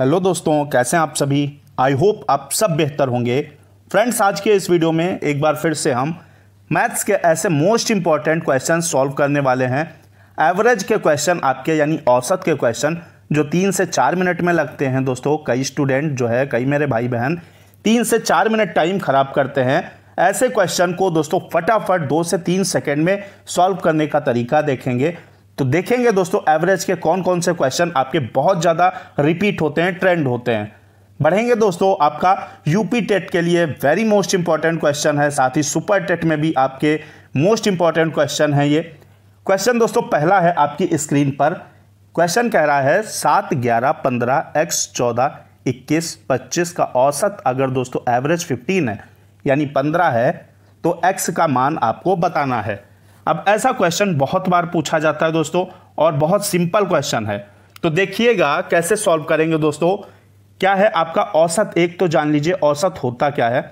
hello दोस्तों कैसे हैं आप सभी आई होप आप सब बेहतर होंगे फ्रेंड्स आज के इस वीडियो में एक बार फिर से हम मैथ्स के ऐसे मोस्ट इंपॉर्टेंट क्वेश्चन सॉल्व करने वाले हैं एवरेज के क्वेश्चन आपके यानी औसत के क्वेश्चन जो तीन से चार मिनट में लगते हैं दोस्तों कई स्टूडेंट जो है कई मेरे भाई बहन तीन से चार मिनट टाइम खराब करते हैं ऐसे क्वेश्चन को दोस्तों फटाफट दो से तीन सेकेंड में सॉल्व करने का तरीका देखेंगे तो देखेंगे दोस्तों एवरेज के कौन कौन से क्वेश्चन आपके बहुत ज़्यादा रिपीट होते हैं ट्रेंड होते हैं बढ़ेंगे दोस्तों आपका यूपी टेट के लिए वेरी मोस्ट इंपॉर्टेंट क्वेश्चन है साथ ही सुपर टेट में भी आपके मोस्ट इंपॉर्टेंट क्वेश्चन है ये क्वेश्चन दोस्तों पहला है आपकी स्क्रीन पर क्वेश्चन कह रहा है सात ग्यारह पंद्रह एक्स चौदह इक्कीस पच्चीस का औसत अगर दोस्तों एवरेज फिफ्टीन है यानी पंद्रह है तो एक्स का मान आपको बताना है अब ऐसा क्वेश्चन बहुत बार पूछा जाता है दोस्तों और बहुत सिंपल क्वेश्चन है तो देखिएगा कैसे सॉल्व करेंगे दोस्तों क्या है आपका औसत एक तो जान लीजिए औसत होता क्या है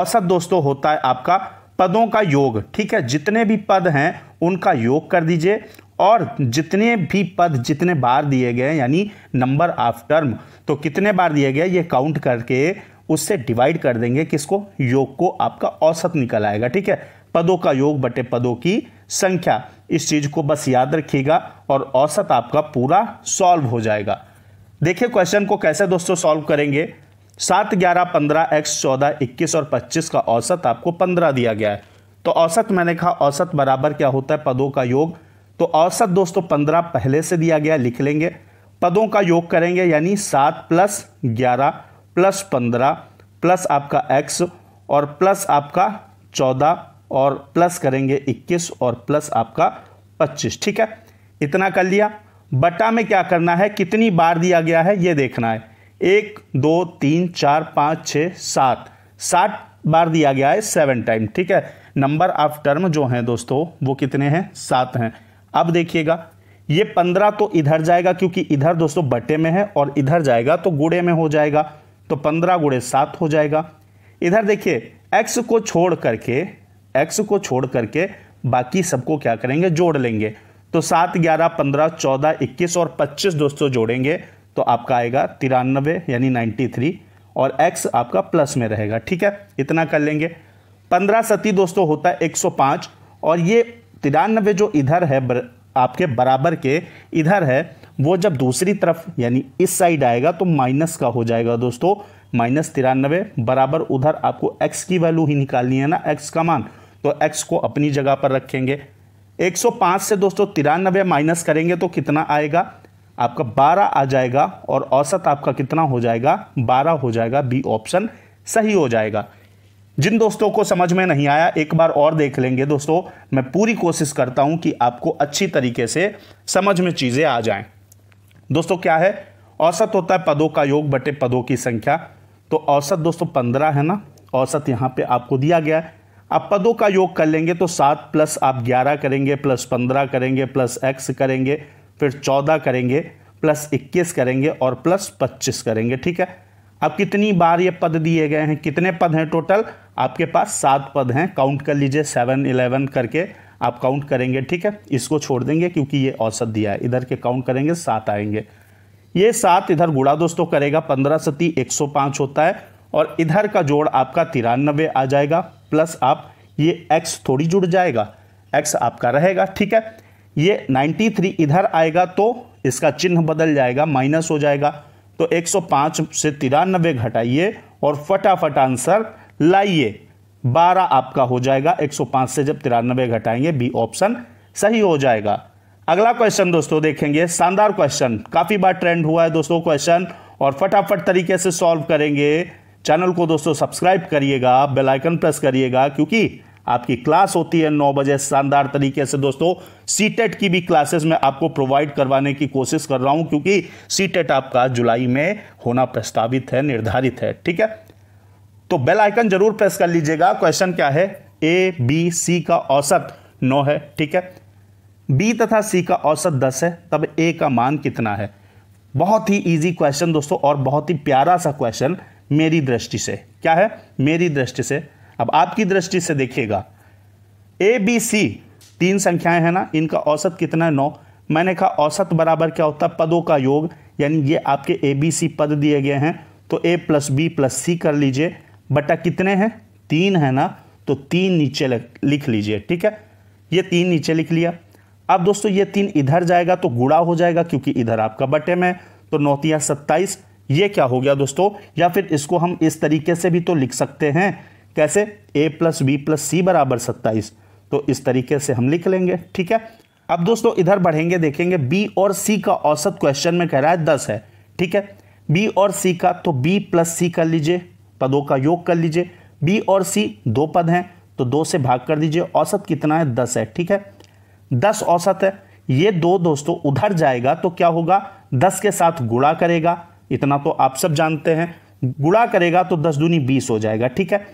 औसत दोस्तों होता है आपका पदों का योग ठीक है जितने भी पद हैं उनका योग कर दीजिए और जितने भी पद जितने बार दिए गए यानी नंबर ऑफ टर्म तो कितने बार दिए गए ये काउंट करके उससे डिवाइड कर देंगे किसको योग को आपका औसत निकल आएगा ठीक है पदों का योग बटे पदों की संख्या इस चीज़ को बस याद रखिएगा और औसत आपका पूरा सॉल्व हो जाएगा देखिए क्वेश्चन को कैसे दोस्तों सॉल्व करेंगे सात ग्यारह पंद्रह एक्स चौदह इक्कीस और पच्चीस का औसत आपको पंद्रह दिया गया है तो औसत मैंने कहा औसत बराबर क्या होता है पदों का योग तो औसत दोस्तों पंद्रह पहले से दिया गया लिख लेंगे पदों का योग करेंगे यानी सात प्लस ग्यारह प्लस पंद्रह प्लस आपका एक्स और प्लस आपका चौदह और प्लस करेंगे 21 और प्लस आपका 25 ठीक है इतना कर लिया बटा में क्या करना है कितनी बार दिया गया है ये देखना है एक दो तीन चार पाँच छः सात सात बार दिया गया है सेवन टाइम ठीक है नंबर ऑफ टर्म जो हैं दोस्तों वो कितने हैं सात हैं अब देखिएगा ये पंद्रह तो इधर जाएगा क्योंकि इधर दोस्तों बटे में है और इधर जाएगा तो गुड़े में हो जाएगा तो पंद्रह गुड़े सात हो जाएगा इधर देखिए एक्स को छोड़ करके एक्स को छोड़ करके बाकी सबको क्या करेंगे जोड़ लेंगे तो सात ग्यारह पंद्रह चौदह इक्कीस और पच्चीस दोस्तों जोड़ेंगे तो आपका आएगा तिरानबे यानी नाइन्टी थ्री और एक्स आपका प्लस में रहेगा ठीक है इतना कर लेंगे पंद्रह सती दोस्तों होता है एक सौ पाँच और ये तिरानबे जो इधर है बर, आपके बराबर के इधर है वो जब दूसरी तरफ यानी इस साइड आएगा तो माइनस का हो जाएगा दोस्तों माइनस तिरानबे बराबर उधर आपको एक्स की वैल्यू ही निकालनी है ना एक्स का मान तो एक्स को अपनी जगह पर रखेंगे 105 से दोस्तों तिरानबे माइनस करेंगे तो कितना आएगा आपका 12 आ जाएगा और औसत आपका कितना हो जाएगा 12 हो जाएगा बी ऑप्शन सही हो जाएगा जिन दोस्तों को समझ में नहीं आया एक बार और देख लेंगे दोस्तों मैं पूरी कोशिश करता हूं कि आपको अच्छी तरीके से समझ में चीज़ें आ जाएं दोस्तों क्या है औसत होता है पदों का योग बटे पदों की संख्या तो औसत दोस्तों पंद्रह है ना औसत यहाँ पे आपको दिया गया है अब पदों का योग कर लेंगे तो सात प्लस आप ग्यारह करेंगे प्लस पंद्रह करेंगे प्लस एक्स करेंगे फिर चौदह करेंगे प्लस इक्कीस करेंगे और प्लस पच्चीस करेंगे ठीक है अब कितनी बार ये पद दिए गए हैं कितने पद हैं टोटल आपके पास सात पद हैं काउंट कर लीजिए सेवन इलेवन करके आप काउंट करेंगे ठीक है इसको छोड़ देंगे क्योंकि ये औसत दिया है इधर के काउंट करेंगे सात आएंगे ये सात इधर गुड़ा दोस्तों करेगा पंद्रह सती एक सौ होता है और इधर का जोड़ आपका तिरानबे आ जाएगा प्लस आप ये एक्स थोड़ी जुड़ जाएगा एक्स आपका रहेगा ठीक है ये 93 इधर आएगा तो इसका चिन्ह बदल जाएगा माइनस हो जाएगा तो 105 से तिरानबे घटाइए और फटाफट आंसर लाइए 12 आपका हो जाएगा 105 से जब तिरानबे घटाएंगे बी ऑप्शन सही हो जाएगा अगला क्वेश्चन दोस्तों देखेंगे शानदार क्वेश्चन काफ़ी बार ट्रेंड हुआ है दोस्तों क्वेश्चन और फटाफट तरीके से सॉल्व करेंगे चैनल को दोस्तों सब्सक्राइब करिएगा बेल आइकन प्रेस करिएगा क्योंकि आपकी क्लास होती है नौ बजे शानदार तरीके से दोस्तों सी e की भी क्लासेस में आपको प्रोवाइड करवाने की कोशिश कर रहा हूं क्योंकि सी e आपका जुलाई में होना प्रस्तावित है निर्धारित है ठीक है तो बेल आइकन जरूर प्रेस कर लीजिएगा क्वेश्चन क्या है ए बी सी का औसत नौ है ठीक है बी तथा सी का औसत दस है तब ए का मान कितना है बहुत ही इजी क्वेश्चन दोस्तों और बहुत ही प्यारा सा क्वेश्चन मेरी दृष्टि से क्या है मेरी दृष्टि से अब आपकी दृष्टि से देखिएगा ए बी सी तीन संख्याएं हैं ना इनका औसत कितना है नौ मैंने कहा औसत बराबर क्या होता है पदों का योग यानी ये आपके ए बी सी पद दिए गए हैं तो A plus B plus C कर लीजिए बटा कितने हैं तीन है ना तो तीन नीचे लिख लीजिए ठीक है ये तीन नीचे लिख लिया अब दोस्तों ये तीन इधर जाएगा तो गुड़ा हो जाएगा क्योंकि इधर आपका बटे में तो नौतिया सत्ताईस ये क्या हो गया दोस्तों या फिर इसको हम इस तरीके से भी तो लिख सकते हैं कैसे A plus B plus C बराबर सत्ताईस तो इस तरीके से हम लिख लेंगे ठीक है अब दोस्तों इधर बढ़ेंगे देखेंगे बी और सी का औसत क्वेश्चन में कह रहा है दस है ठीक है बी और सी का तो बी प्लस सी कर लीजिए पदों का योग कर लीजिए बी और सी दो पद हैं तो दो से भाग कर दीजिए औसत कितना है दस है ठीक है दस औसत है ये दो दोस्तों उधर जाएगा तो क्या होगा दस के साथ गुणा करेगा इतना तो आप सब जानते हैं गुड़ा करेगा तो दस दूनी बीस हो जाएगा ठीक है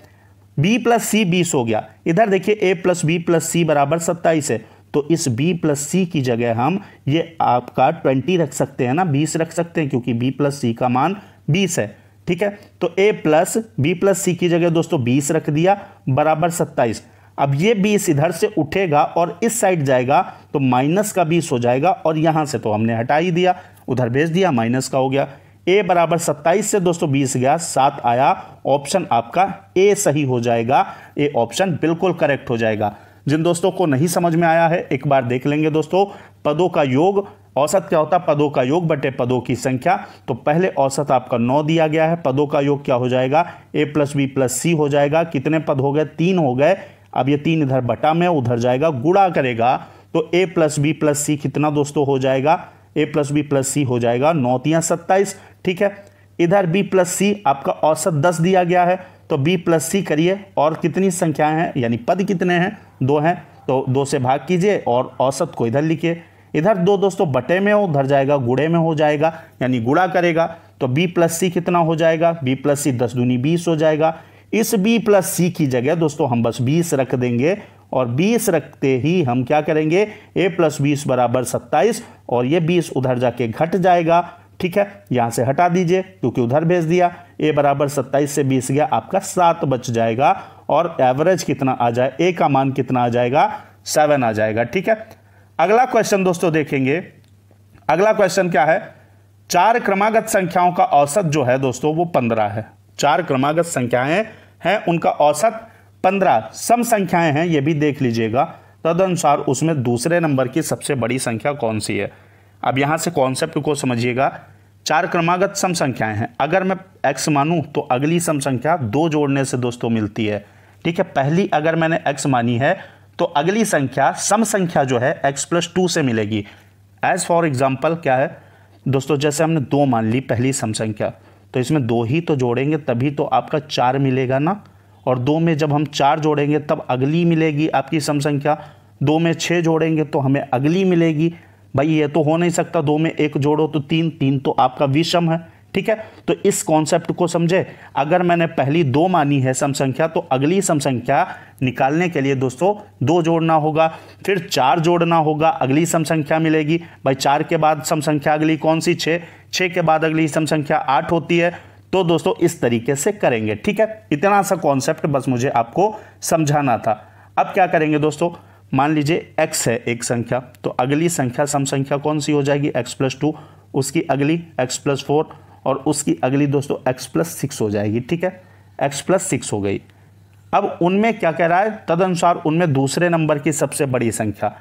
बी प्लस सी बीस हो गया इधर देखिए A plus B plus C बराबर सत्ताईस है तो इस बी प्लस सी की जगह हम ये आपका ट्वेंटी रख सकते हैं ना बीस रख सकते हैं क्योंकि बी प्लस सी का मान बीस है ठीक है तो A plus B plus C की जगह दोस्तों बीस रख दिया बराबर सत्ताईस अब ये बीस इधर से उठेगा और इस साइड जाएगा तो माइनस का बीस हो जाएगा और यहां से तो हमने हटा ही दिया उधर भेज दिया माइनस का हो गया ए बराबर सत्ताईस से दोस्तों बीस गया सात आया ऑप्शन आपका ए सही हो जाएगा ए ऑप्शन बिल्कुल करेक्ट हो जाएगा जिन दोस्तों को नहीं समझ में आया है एक बार देख लेंगे दोस्तों पदों का योग औसत क्या होता है पदों का योग बटे पदों की संख्या तो पहले औसत आपका नौ दिया गया है पदों का योग क्या हो जाएगा A plus B plus C हो जाएगा कितने पद हो गए तीन हो गए अब ये तीन इधर बटा में उधर जाएगा गुड़ा करेगा तो A plus B plus C कितना दोस्तों हो जाएगा A plus B plus C हो जाएगा नौतियाँ सत्ताईस ठीक है इधर बी प्लस सी आपका औसत दस दिया गया है तो बी प्लस सी करिए और कितनी संख्याएं हैं यानी पद कितने हैं दो हैं तो दो से भाग कीजिए और औसत को इधर लिखिए इधर दो दोस्तों बटे में हो उधर जाएगा गुड़े में हो जाएगा यानी गुड़ा करेगा तो बी प्लस सी कितना हो जाएगा बी प्लस सी दस दूनी बीस हो जाएगा इस बी प्लस सी की जगह दोस्तों हम बस बीस रख देंगे और बीस रखते ही हम क्या करेंगे a प्लस बीस बराबर सत्ताईस और ये बीस उधर जाके घट जाएगा ठीक है यहां से हटा दीजिए क्योंकि उधर भेज दिया ए बराबर सत्ताईस से बीस गया आपका सात बच जाएगा और एवरेज कितना आ जाए ए का मान कितना आ जाएगा सेवन आ जाएगा ठीक है अगला क्वेश्चन दोस्तों देखेंगे अगला क्वेश्चन क्या है चार क्रमागत संख्याओं का औसत जो है दोस्तों वो पंद्रह है चार क्रमागत संख्याएं हैं उनका औसत पंद्रह सम संख्याएं हैं ये भी देख लीजिएगा तदनुसार उसमें दूसरे नंबर की सबसे बड़ी संख्या कौन सी है अब यहां से कॉन्सेप्ट को समझिएगा चार क्रमागत सम संख्याएं हैं अगर मैं एक्स मानूं तो अगली सम संख्या दो जोड़ने से दोस्तों मिलती है ठीक है पहली अगर मैंने एक्स मानी है तो अगली संख्या सम संख्या जो है एक्स प्लस टू से मिलेगी एज फॉर एग्जाम्पल क्या है दोस्तों जैसे हमने दो मान ली पहली सम संख्या तो इसमें दो ही तो जोड़ेंगे तभी तो आपका चार मिलेगा ना और दो में जब हम चार जोड़ेंगे तब अगली मिलेगी आपकी सम संख्या दो में छः जोड़ेंगे तो हमें अगली मिलेगी भाई ये तो हो नहीं सकता दो में एक जोड़ो तो तीन तीन तो आपका विषम है ठीक है तो इस कॉन्सेप्ट को समझे अगर मैंने पहली दो मानी है सम संख्या तो अगली सम संख्या निकालने के लिए दोस्तों दो जोड़ना होगा फिर चार जोड़ना होगा अगली सम संख्या मिलेगी भाई चार के बाद सम संख्या अगली कौन सी छः छः के बाद अगली सम संख्या आठ होती है तो दोस्तों इस तरीके से करेंगे ठीक है इतना सा कॉन्सेप्ट बस मुझे आपको समझाना था अब क्या करेंगे दोस्तों मान लीजिए x है एक संख्या तो अगली संख्या सम संख्या कौन सी हो जाएगी x प्लस टू उसकी अगली x प्लस फोर और उसकी अगली दोस्तों x प्लस सिक्स हो जाएगी ठीक है x प्लस सिक्स हो गई अब उनमें क्या कह रहा है तद अनुसार उनमें दूसरे नंबर की सबसे बड़ी संख्या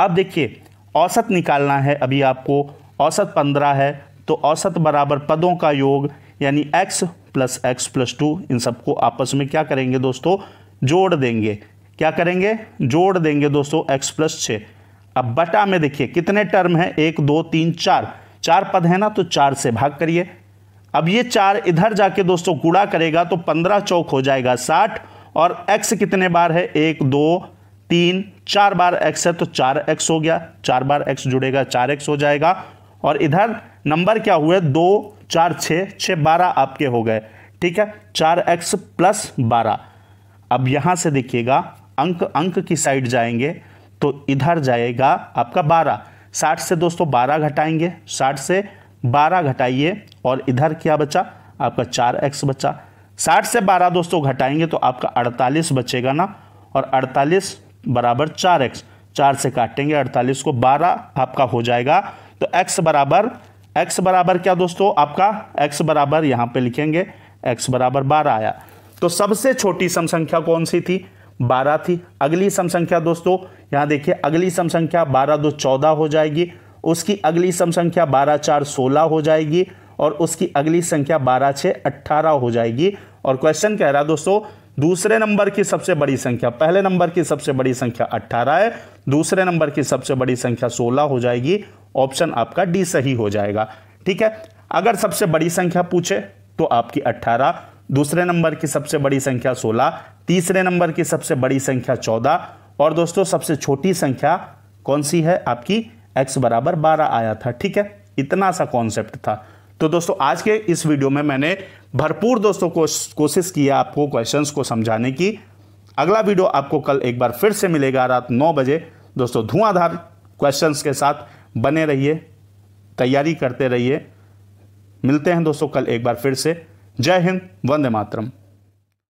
अब देखिए औसत निकालना है अभी आपको औसत पंद्रह है तो औसत बराबर पदों का योग यानी x plus X plus two इन सबको आपस में क्या करेंगे दोस्तों जोड़ देंगे क्या करेंगे जोड़ देंगे दोस्तों एक्स प्लस छः अब बटा में देखिए कितने टर्म हैं एक दो तीन चार चार पद है ना तो चार से भाग करिए अब ये चार इधर जाके दोस्तों गुड़ा करेगा तो पंद्रह चौक हो जाएगा साठ और एक्स कितने बार है एक दो तीन चार बार एक्स है तो चार एक्स हो गया चार बार एक्स जुड़ेगा चार एक्स हो जाएगा और इधर नंबर क्या हुए दो चार छः छः बारह आपके हो गए ठीक है चार एक्स प्लस बारह अब यहाँ से देखिएगा अंक अंक की साइड जाएंगे तो इधर जाएगा आपका बारह साठ से दोस्तों बारह घटाएंगे साठ से बारह घटाइए और इधर क्या बचा आपका चार एक्स बचा साठ से बारह दोस्तों घटाएंगे तो आपका अड़तालीस बचेगा ना और अड़तालीस बराबर चार एक्स चार से काटेंगे अड़तालीस को बारह आपका हो जाएगा तो एक्स बराबर एक्स बराबर क्या दोस्तों आपका एक्स बराबर यहाँ पे लिखेंगे एक्स बराबर बारह आया तो सबसे छोटी सम संख्या कौन सी थी बारह थी अगली सम संख्या दोस्तों यहाँ देखिए अगली सम संख्या बारह दो चौदह हो जाएगी उसकी अगली सम संख्या बारह चार सोलह हो जाएगी और उसकी अगली संख्या बारह छः अट्ठारह हो जाएगी और क्वेश्चन कह रहा है दोस्तों दूसरे नंबर की सबसे बड़ी संख्या पहले नंबर की सबसे बड़ी संख्या अट्ठारह है दूसरे नंबर की सबसे बड़ी संख्या सोलह हो जाएगी ऑप्शन आपका डी सही हो जाएगा ठीक है अगर सबसे बड़ी संख्या पूछे तो आपकी अट्ठारह दूसरे नंबर की सबसे बड़ी संख्या 16, तीसरे नंबर की सबसे बड़ी संख्या 14 और दोस्तों सबसे छोटी संख्या कौन सी है आपकी x बराबर बारह आया था ठीक है इतना सा कॉन्सेप्ट था तो दोस्तों आज के इस वीडियो में मैंने भरपूर दोस्तों को कोशिश किया आपको क्वेश्चंस को समझाने की अगला वीडियो आपको कल एक बार फिर से मिलेगा रात नौ बजे दोस्तों धुआंधार क्वेश्चंस के साथ बने रहिए तैयारी करते रहिए मिलते हैं दोस्तों कल एक बार फिर से जय हिंद वंदे मातरम